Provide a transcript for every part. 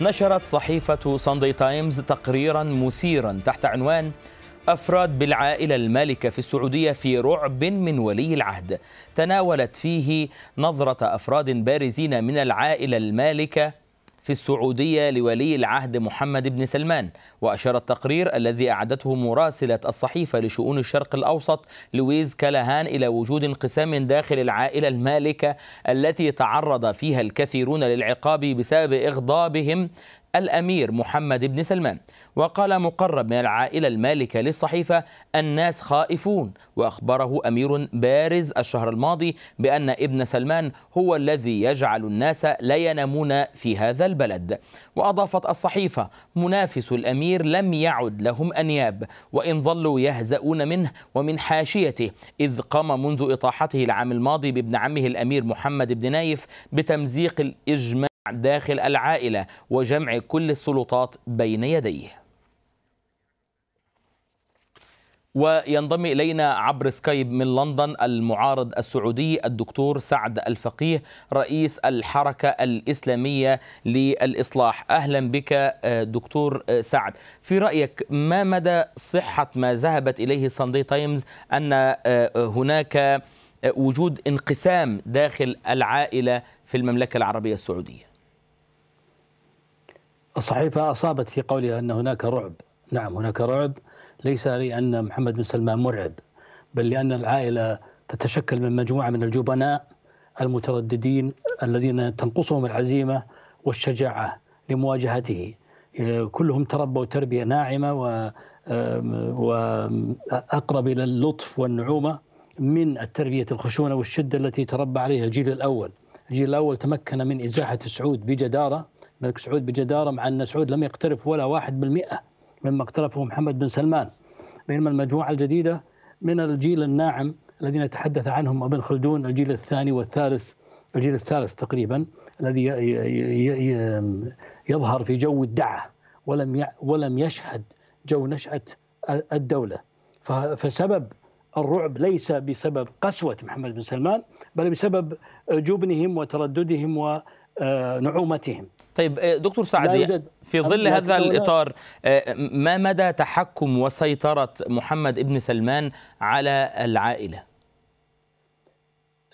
نشرت صحيفة ساندي تايمز تقريرا مثيرا تحت عنوان أفراد بالعائلة المالكة في السعودية في رعب من ولي العهد تناولت فيه نظرة أفراد بارزين من العائلة المالكة في السعودية لولي العهد محمد بن سلمان وأشار التقرير الذي أعدته مراسلة الصحيفة لشؤون الشرق الأوسط لويز كالهان إلى وجود انقسام داخل العائلة المالكة التي تعرض فيها الكثيرون للعقاب بسبب إغضابهم الأمير محمد بن سلمان وقال مقرب من العائلة المالكة للصحيفة الناس خائفون وأخبره أمير بارز الشهر الماضي بأن ابن سلمان هو الذي يجعل الناس لا ينامون في هذا البلد وأضافت الصحيفة منافس الأمير لم يعد لهم أنياب وإن ظلوا يهزؤون منه ومن حاشيته إذ قام منذ إطاحته العام الماضي بابن عمه الأمير محمد بن نايف بتمزيق الإجماع داخل العائلة وجمع كل السلطات بين يديه وينضم إلينا عبر سكايب من لندن المعارض السعودي الدكتور سعد الفقيه رئيس الحركة الإسلامية للإصلاح أهلا بك آه، دكتور آه، سعد في رأيك ما مدى صحة ما ذهبت إليه ساندي تايمز أن آه، هناك وجود انقسام داخل العائلة في المملكة العربية السعودية الصحيفة أصابت في قولها أن هناك رعب نعم هناك رعب ليس لأن محمد بن سلمان مرعب بل لأن العائلة تتشكل من مجموعة من الجبناء المترددين الذين تنقصهم العزيمة والشجاعة لمواجهته كلهم تربوا تربية ناعمة وأقرب إلى اللطف والنعومة من التربية الخشونة والشدة التي تربى عليها الجيل الأول الجيل الأول تمكن من إزاحة سعود بجدارة الملك سعود بجداره مع ان سعود لم يقترف ولا 1% مما اقترفه محمد بن سلمان بينما المجموعه الجديده من الجيل الناعم الذين تحدث عنهم ابن خلدون الجيل الثاني والثالث الجيل الثالث تقريبا الذي يظهر في جو الدعه ولم ولم يشهد جو نشاه الدوله فسبب الرعب ليس بسبب قسوه محمد بن سلمان بل بسبب جبنهم وترددهم آه، نعومتهم طيب آه، دكتور سعد في ظل هذا الإطار آه، ما مدى تحكم وسيطرة محمد ابن سلمان على العائلة؟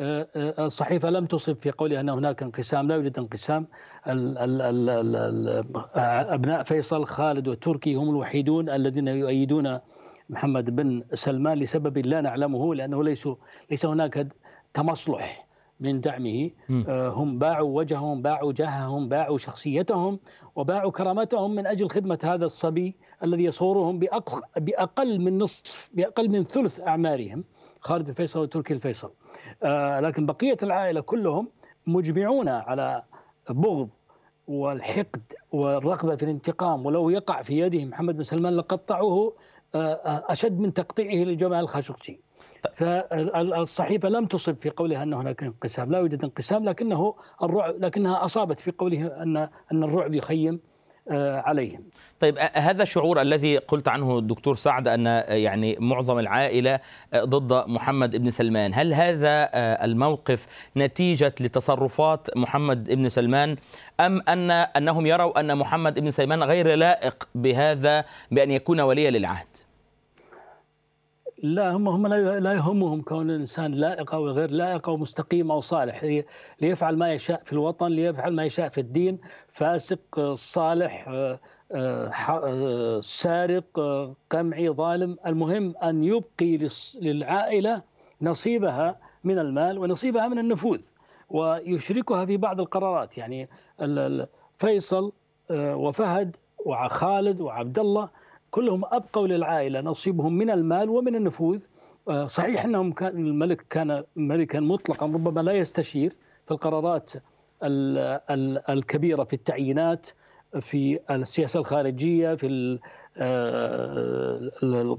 الصحيفة لم تصب في قولها أن هناك انقسام لا يوجد انقسام ال ال أبناء فيصل خالد وتركي هم الوحيدون الذين يؤيدون محمد بن سلمان لسبب لا نعلمه لأنه ليس ليس هناك تمصلح من دعمه آه، هم باعوا وجههم باعوا جاههم باعوا شخصيتهم وباعوا كرامتهم من أجل خدمة هذا الصبي الذي يصورهم بأقل من نصف بأقل من ثلث أعمارهم خالد الفيصل وتركي الفيصل آه، لكن بقية العائلة كلهم مجمعون على بغض والحقد والرغبة في الانتقام ولو يقع في يده محمد بن سلمان لقطعوه آه، أشد من تقطيعه لجمال خاشقجي فالصحيفه لم تصب في قولها ان هناك انقسام، لا يوجد انقسام لكنه الرعب لكنها اصابت في قوله ان ان الرعب يخيم آه، عليهم. طيب هذا الشعور الذي قلت عنه الدكتور سعد ان آه، يعني معظم العائله آه، ضد محمد ابن سلمان، هل هذا الموقف نتيجه لتصرفات محمد ابن سلمان ام ان انهم يروا ان محمد ابن سلمان غير لائق بهذا بان يكون وليا للعهد؟ لا هم هم لا يهمهم كون الانسان لائق او غير لائق او مستقيم او صالح ليفعل ما يشاء في الوطن ليفعل ما يشاء في الدين فاسق آه، صالح آه، آه، سارق قمعي ظالم المهم ان يبقي للعائله نصيبها من المال ونصيبها من النفوذ ويشركها في بعض القرارات يعني فيصل وفهد وخالد وعبد الله كلهم أبقوا للعائلة نصيبهم من المال ومن النفوذ آه، صحيح أنهم كان الملك كان ملكا مطلقا ربما لا يستشير في القرارات الكبيرة في التعيينات في السياسة الخارجية في آه،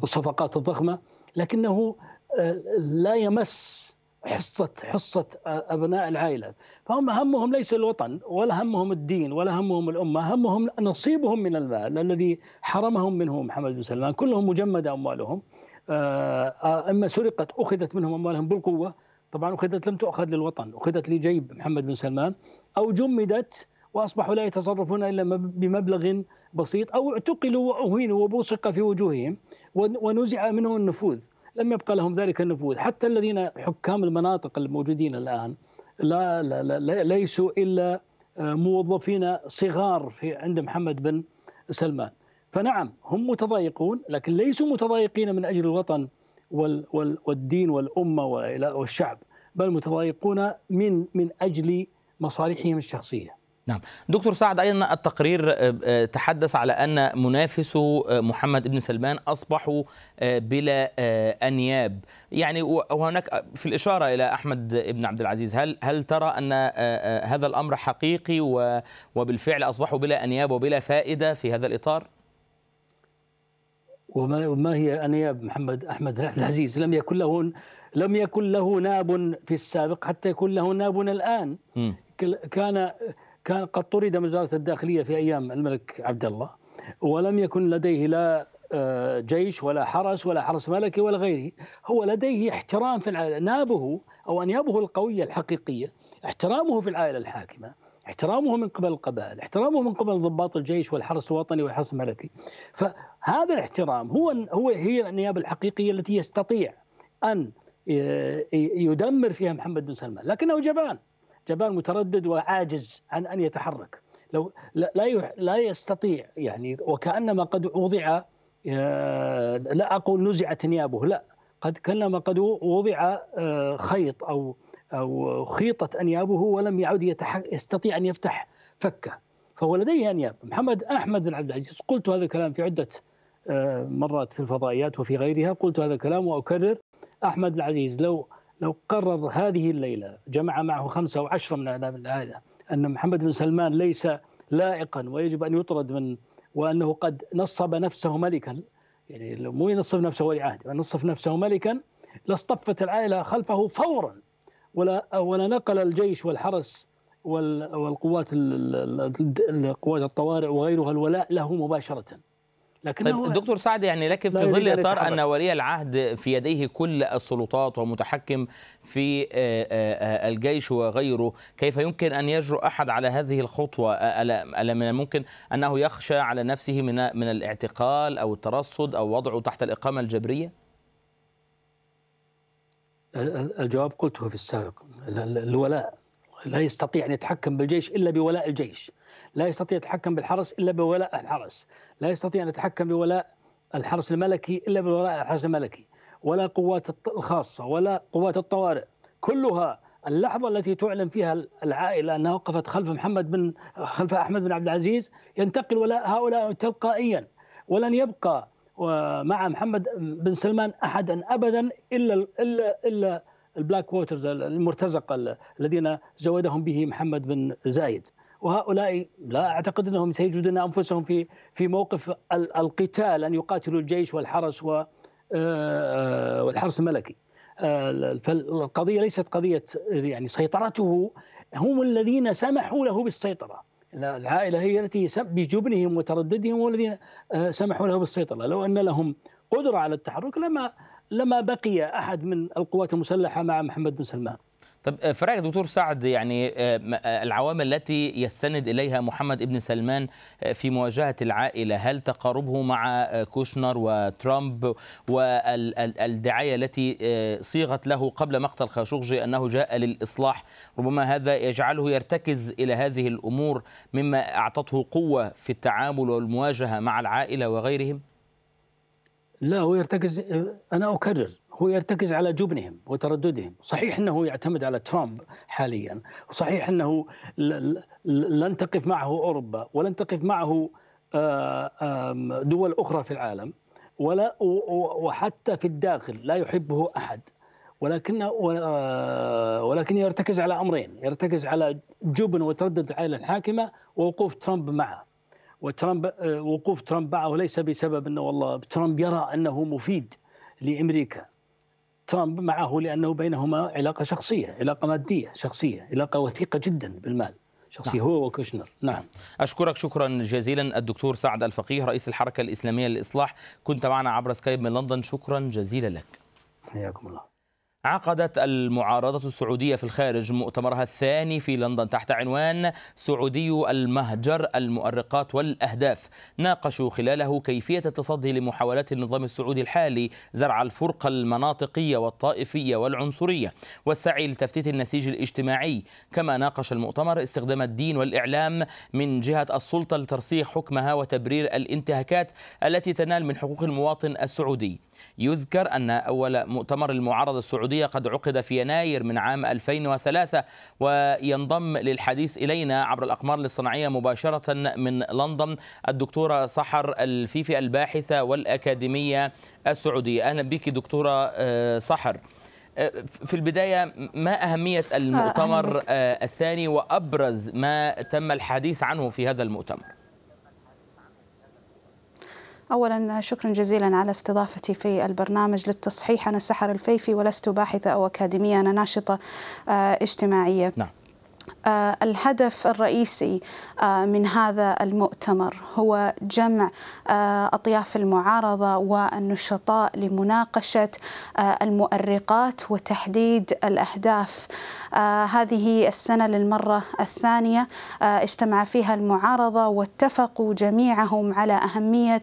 الصفقات الضخمة لكنه آه، لا يمس حصة حصة أبناء العائلة فهم همهم ليس الوطن ولا همهم الدين ولا همهم الأمة همهم نصيبهم من المال الذي حرمهم منه محمد بن سلمان كلهم مجمدة أموالهم آه، آه، إما سرقت أخذت منهم أموالهم بالقوة طبعا أخذت لم تؤخذ للوطن أخذت لجيب محمد بن سلمان أو جمدت وأصبحوا لا يتصرفون إلا بمبلغ بسيط أو اعتقلوا وأهينوا وبوسق في وجوههم ونزع منهم النفوذ لم يبقى لهم ذلك النفوذ حتى الذين حكام المناطق الموجودين الآن لا, لا, لا ليسوا إلا آه، موظفين صغار في عند محمد بن سلمان فنعم هم متضايقون لكن ليسوا متضايقين من أجل الوطن وال وال والدين والأمة والشعب بل متضايقون من من أجل مصالحهم الشخصيه. نعم دكتور سعد ايضا التقرير آه، آه، تحدث على ان منافسه آه، محمد بن سلمان اصبحوا بلا انياب يعني وهناك في الاشاره الى احمد بن عبد العزيز هل هل ترى ان هذا الامر حقيقي وبالفعل اصبحوا بلا انياب وبلا فائده في هذا الاطار وما وما هي انياب محمد احمد بن عبد العزيز لم يكن له لم يكن له ناب في السابق حتى يكون له ناب الان م. كان كان قد طرد من وزارة الداخلية في أيام الملك عبد الله ولم يكن لديه لا آه، جيش ولا حرس ولا حرس ملكي ولا غيره هو لديه احترام في العائلة نابه أو أنيابه القوية الحقيقية احترامه في العائلة الحاكمة احترامه من قبل القبائل احترامه من قبل ضباط الجيش والحرس الوطني والحرس الملكي فهذا الاحترام هو هو هي النيابة الحقيقية التي يستطيع أن آه، يدمر فيها محمد بن سلمان لكنه جبان جبان متردد وعاجز عن ان يتحرك لو لا لا يستطيع يعني وكانما قد وضع آه، لا اقول نزعت نيابه لا قد كانما قد وضع آه، خيط او او خيطت انيابه ولم يعد يستطيع ان يفتح فكه فهو لديه انياب محمد احمد بن عبد العزيز قلت هذا الكلام في عده آه، مرات في الفضائيات وفي غيرها قلت هذا الكلام واكرر احمد العزيز لو لو قرر هذه الليلة جمع معه خمسة أو عشرة من أعلام العائلة أن محمد بن سلمان ليس لائقا ويجب أن يطرد من وأنه قد نصب نفسه ملكا يعني لو مو ينصب نفسه ولي عهد يعني نصف نفسه ملكا لاصطفت العائلة خلفه فورا ولا ولا نقل الجيش والحرس والقوات القوات الطوارئ وغيرها الولاء له مباشره لكن طيب دكتور سعد يعني لكن في ظل اطار ان ولي العهد في يديه كل السلطات ومتحكم في آه، آه، آه، الجيش وغيره كيف يمكن ان يجرؤ احد على هذه الخطوه الا من الممكن انه يخشى على نفسه من من الاعتقال او الترصد او وضعه تحت الاقامه الجبريه الجواب قلته في السابق الولاء لا يستطيع ان يتحكم بالجيش الا بولاء الجيش لا يستطيع يتحكم بالحرس إلا بولاء الحرس لا يستطيع أن يتحكم بولاء الحرس الملكي إلا بولاء الحرس الملكي ولا قوات الخاصة ولا قوات الطوارئ كلها اللحظة التي تعلن فيها العائلة أنها وقفت خلف محمد بن خلف أحمد بن عبد العزيز ينتقل ولاء هؤلاء تلقائيا ولن يبقى ومع آه، محمد بن سلمان أحدا أبدا إلا إلا إلا البلاك ووترز المرتزقة الذين زودهم به محمد بن زايد وهؤلاء لا اعتقد انهم سيجدون انفسهم في في موقف القتال ان يقاتلوا الجيش والحرس و آه، والحرس الملكي آه، فالقضيه ليست قضيه يعني سيطرته هم الذين سمحوا له بالسيطره العائله هي التي بجبنهم وترددهم هم الذين آه، سمحوا له بالسيطره لو ان لهم قدره على التحرك لما لما بقي احد من القوات المسلحه مع محمد بن سلمان طب آه، في رايك دكتور سعد يعني آه، آه، العوامل التي يستند اليها محمد ابن سلمان في مواجهه العائله هل تقاربه مع كوشنر وترامب والدعايه التي صيغت له قبل مقتل خاشقجي انه جاء للاصلاح ربما هذا يجعله يرتكز الى هذه الامور مما اعطته قوه في التعامل والمواجهه مع العائله وغيرهم لا هو يرتكز انا اكرر هو يرتكز على جبنهم وترددهم صحيح أنه يعتمد على ترامب حاليا وصحيح أنه لن تقف معه أوروبا ولن تقف معه آه، دول أخرى في العالم ولا وحتى في الداخل لا يحبه أحد ولكن آه، ولكن يرتكز على امرين يرتكز على جبن وتردد العائله الحاكمه ووقوف ترامب معه وترامب آه، وقوف ترامب معه ليس بسبب انه والله ترامب يرى انه مفيد لامريكا ترامب معه لانه بينهما علاقه شخصيه، علاقه ماديه شخصيه، علاقه وثيقه جدا بالمال. شخصي نعم. هو وكوشنر نعم أشكرك شكرا جزيلا الدكتور سعد الفقيه رئيس الحركة الإسلامية للإصلاح كنت معنا عبر سكايب من لندن شكرا جزيلا لك حياكم الله عقدت المعارضة السعودية في الخارج مؤتمرها الثاني في لندن تحت عنوان سعودي المهجر المؤرقات والأهداف ناقشوا خلاله كيفية التصدي لمحاولات النظام السعودي الحالي زرع الفرقة المناطقية والطائفية والعنصرية والسعي لتفتيت النسيج الاجتماعي كما ناقش المؤتمر استخدام الدين والإعلام من جهة السلطة لترسيخ حكمها وتبرير الانتهاكات التي تنال من حقوق المواطن السعودي يذكر أن أول مؤتمر المعارضة السعودية قد عقد في يناير من عام 2003 وينضم للحديث إلينا عبر الأقمار الاصطناعية مباشرة من لندن الدكتورة صحر الفيفي الباحثة والأكاديمية السعودية أهلا بك دكتورة صحر آه، آه، في البداية ما أهمية آه، المؤتمر الثاني وأبرز ما تم الحديث عنه في هذا المؤتمر أولا شكرا جزيلا على استضافتي في البرنامج للتصحيح أنا سحر الفيفي ولست باحثة أو أكاديمية أنا ناشطة آه، اجتماعية نعم. آه، الهدف الرئيسي آه، من هذا المؤتمر هو جمع اطياف المعارضه والنشطاء لمناقشه المؤرقات وتحديد الاهداف آه، هذه السنة للمرة الثانية آه، اجتمع فيها المعارضة واتفقوا جميعهم على أهمية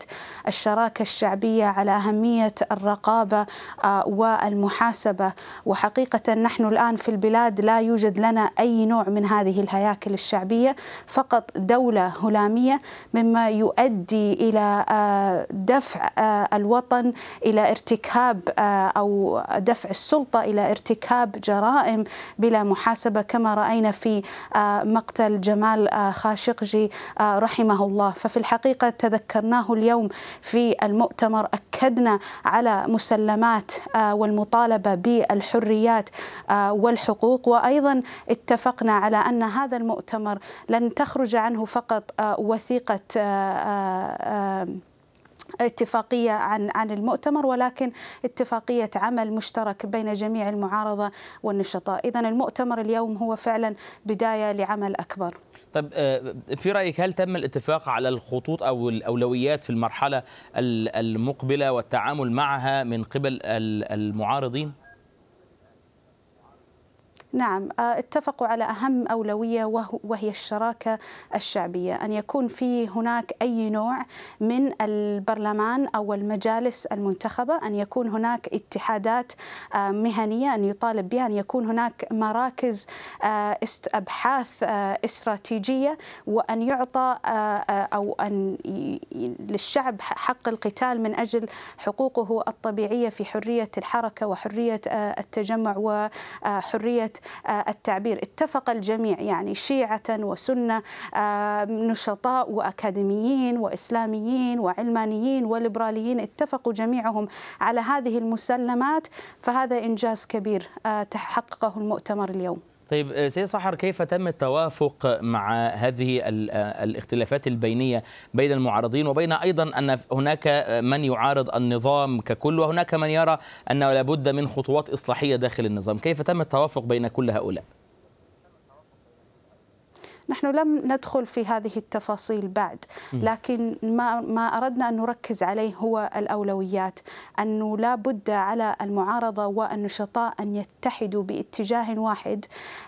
الشراكة الشعبية على أهمية الرقابة آه، والمحاسبة وحقيقة نحن الآن في البلاد لا يوجد لنا أي نوع من هذه الهياكل الشعبية فقط دولة هلامية مما يؤدي إلى دفع الوطن إلى ارتكاب أو دفع السلطة إلى ارتكاب جرائم بلا محاسبة كما رأينا في آه، مقتل جمال آه، خاشقجي آه، رحمه الله ففي الحقيقة تذكرناه اليوم في المؤتمر أكدنا على مسلمات والمطالبة بالحريات والحقوق وأيضا اتفقنا على أن هذا المؤتمر لن تخرج عنه فقط وثيقة اتفاقية عن عن المؤتمر ولكن اتفاقية عمل مشترك بين جميع المعارضة والنشطاء إذا المؤتمر اليوم هو فعلا بداية لعمل أكبر طب آه، في رايك هل تم الاتفاق على الخطوط او الاولويات في المرحله المقبله والتعامل معها من قبل المعارضين نعم آه، اتفقوا على أهم أولوية وهي الشراكة الشعبية أن يكون في هناك أي نوع من البرلمان أو المجالس المنتخبة أن يكون هناك اتحادات آه، مهنية أن يطالب بها أن يكون هناك مراكز آه، أبحاث استراتيجية وأن يعطى أو أن للشعب حق القتال من أجل حقوقه الطبيعية في حرية الحركة وحرية التجمع وحرية آه، التعبير اتفق الجميع يعني شيعة وسنة آه، نشطاء وأكاديميين وإسلاميين وعلمانيين وليبراليين اتفقوا جميعهم على هذه المسلمات فهذا إنجاز كبير آه، تحققه المؤتمر اليوم طيب آه، سيد صحر كيف تم التوافق مع هذه آه، الاختلافات البينيه بين المعارضين وبين ايضا ان هناك آه، من يعارض النظام ككل وهناك من يرى انه لابد من خطوات اصلاحيه داخل النظام كيف تم التوافق بين كل هؤلاء نحن لم ندخل في هذه التفاصيل بعد لكن ما, ما أردنا أن نركز عليه هو الأولويات أنه لا بد على المعارضة والنشطاء أن يتحدوا باتجاه واحد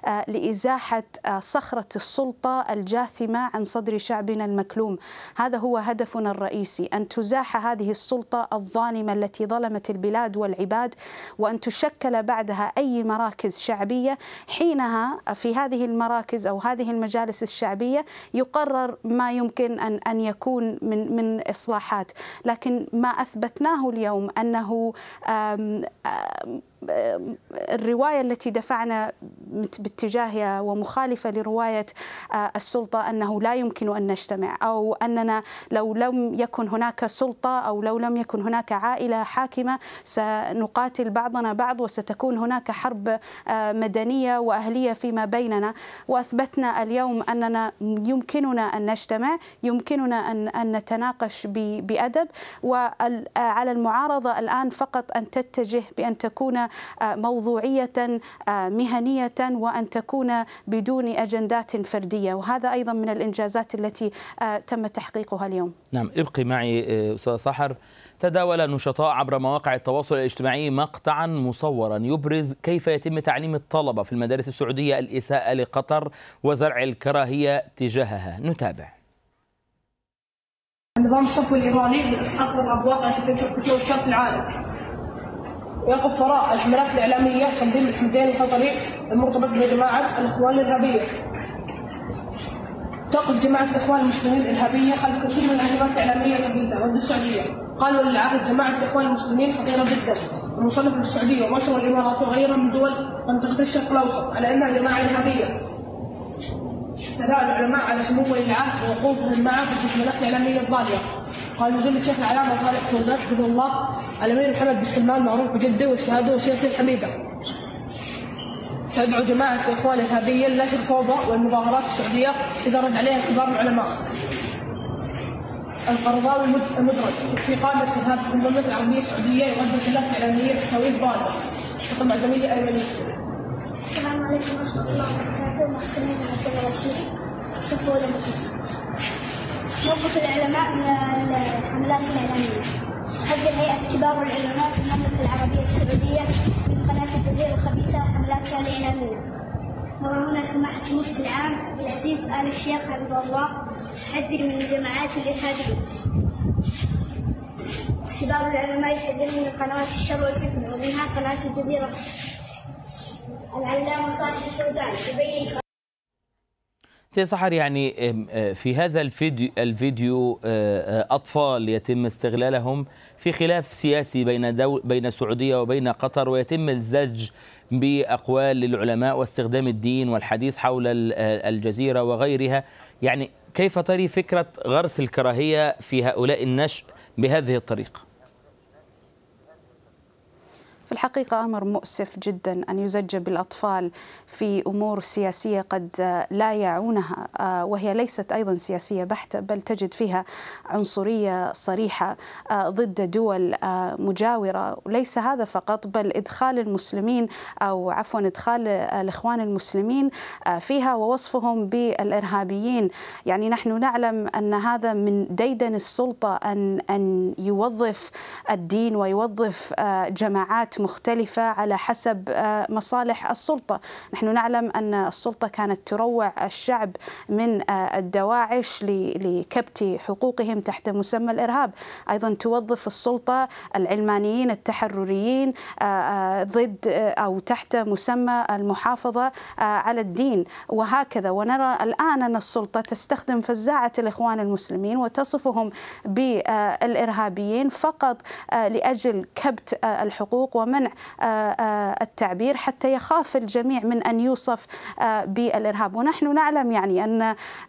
آه، لإزاحة آه، صخرة السلطة الجاثمة عن صدر شعبنا المكلوم هذا هو هدفنا الرئيسي أن تزاح هذه السلطة الظالمة التي ظلمت البلاد والعباد وأن تشكل بعدها أي مراكز شعبية حينها في هذه المراكز أو هذه المجالس المجالس الشعبيه يقرر ما يمكن ان ان يكون من من اصلاحات لكن ما اثبتناه اليوم انه الرواية التي دفعنا باتجاهها ومخالفة لرواية آه، السلطة أنه لا يمكن أن نجتمع أو أننا لو لم يكن هناك سلطة أو لو لم يكن هناك عائلة حاكمة سنقاتل بعضنا بعض وستكون هناك حرب آه، مدنية وأهلية فيما بيننا وأثبتنا اليوم أننا يمكننا أن نجتمع يمكننا أن, نتناقش بأدب وعلى المعارضة الآن فقط أن تتجه بأن تكون آه، موضوعية آه، مهنية وأن تكون بدون أجندات فردية وهذا أيضا من الإنجازات التي آه، تم تحقيقها اليوم نعم ابقي معي أستاذ صحر تداول النشطاء عبر مواقع التواصل الاجتماعي مقطعا مصورا يبرز كيف يتم تعليم الطلبة في المدارس السعودية الإساءة لقطر وزرع الكراهية تجاهها نتابع نظام الصف الإيراني أقرب أبواب الشرق العالم ويقف وراء الحملات الإعلامية تنظيم الحمداني طريق المرتبط بجماعة الإخوان الإرهابية تقف جماعة الإخوان المسلمين الإرهابية خلف كثير من الهجمات الإعلامية الخبيثة ضد السعودية قالوا للعهد جماعة الإخوان المسلمين خطيرة جدا المصنفة للسعودية ومصر والإمارات وغيرها من دول منطقة الشرق الأوسط على أنها جماعة إرهابية استدعى العلماء على سمو ولي العهد ووقوفهم معه في التكملات الاعلاميه الضاليه. قال مدير الشيخ العلامه طارق فوزان حفظه الله الامير محمد بن سلمان معروف بجده واجتهاده وسياسة الحميده. تدعو جماعة الإخوان الإرهابية لنشر الفوضى والمظاهرات السعودية إذا رد عليها كبار العلماء. القرضاوي المدرج في قامة إرهاب المملكة العربية السعودية يقدم ثلاث إعلانية تساويه بالغ. طبعا زميلي أيمن السلام عليكم ورحمة الله وبركاته. المحكوم محكومين بمحكمة رشيدة صفوا له موقف العلماء من الحملات الإعلامية حد هيئة كبار العلماء في المملكة العربية السعودية من قناة الجزيرة الخبيثة وحملاتها الإعلامية وهنا سماحة المفتي العام العزيز آل الشيخ حفظه الله حذر من الجماعات الإرهابية كبار العلماء يحذرون من قنوات الشر والفتنة ومنها قناة الجزيرة الخبيثة. العلامة صالح الفوزان سيد سحر يعني آه، في هذا الفيديو الفيديو آه، آه، اطفال يتم استغلالهم في خلاف سياسي بين دول بين السعوديه وبين قطر ويتم الزج باقوال للعلماء واستخدام الدين والحديث حول الجزيره وغيرها يعني كيف تري فكره غرس الكراهيه في هؤلاء النشء بهذه الطريقه في الحقيقة أمر مؤسف جدا أن يزج بالأطفال في أمور سياسية قد لا يعونها آه، وهي ليست أيضا سياسية بحتة بل تجد فيها عنصرية صريحة آه، ضد دول آه، مجاورة وليس هذا فقط بل إدخال المسلمين أو عفوا إدخال الإخوان المسلمين فيها ووصفهم بالإرهابيين يعني نحن نعلم أن هذا من ديدن السلطة أن أن يوظف الدين ويوظف جماعات مختلفة على حسب آه، مصالح السلطة نحن نعلم أن السلطة كانت تروع الشعب من آه، الدواعش لكبت حقوقهم تحت مسمى الإرهاب أيضا توظف السلطة العلمانيين التحرريين آه، ضد أو تحت مسمى المحافظة على الدين وهكذا ونرى الآن أن السلطة تستخدم فزاعة الإخوان المسلمين وتصفهم بالإرهابيين فقط لأجل كبت الحقوق ومنع ومنع آه، آه، التعبير حتى يخاف الجميع من أن يوصف آه، بالإرهاب ونحن نعلم يعني أن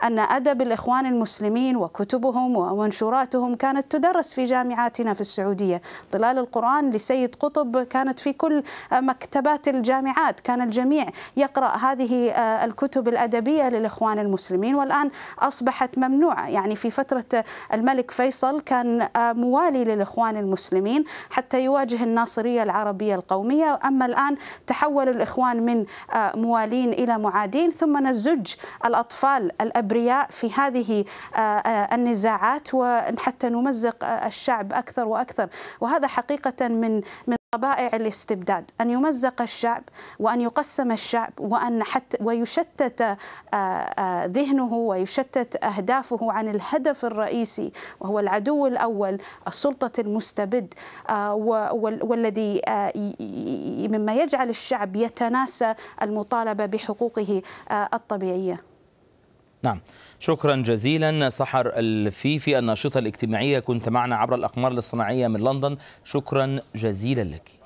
أن أدب الإخوان المسلمين وكتبهم ومنشوراتهم كانت تدرس في جامعاتنا في السعودية ظلال القرآن لسيد قطب كانت في كل مكتبات الجامعات كان الجميع يقرأ هذه الكتب الأدبية للإخوان المسلمين والآن أصبحت ممنوعة يعني في فترة الملك فيصل كان موالي للإخوان المسلمين حتى يواجه الناصرية العربية العربية القومية أما الآن تحول الإخوان من آه، موالين إلى معادين ثم نزج الأطفال الأبرياء في هذه آه، آه، النزاعات وحتى نمزق الشعب أكثر وأكثر وهذا حقيقة من من طبائع الاستبداد أن يمزق الشعب وأن يقسم الشعب وأن حتى ويشتت آه، آه، ذهنه ويشتت أهدافه عن الهدف الرئيسي وهو العدو الأول السلطة المستبد آه، والذي مما يجعل الشعب يتناسى المطالبة بحقوقه الطبيعية نعم شكرا جزيلا سحر الفيفي الناشطة الاجتماعية كنت معنا عبر الأقمار الاصطناعية من لندن شكرا جزيلا لك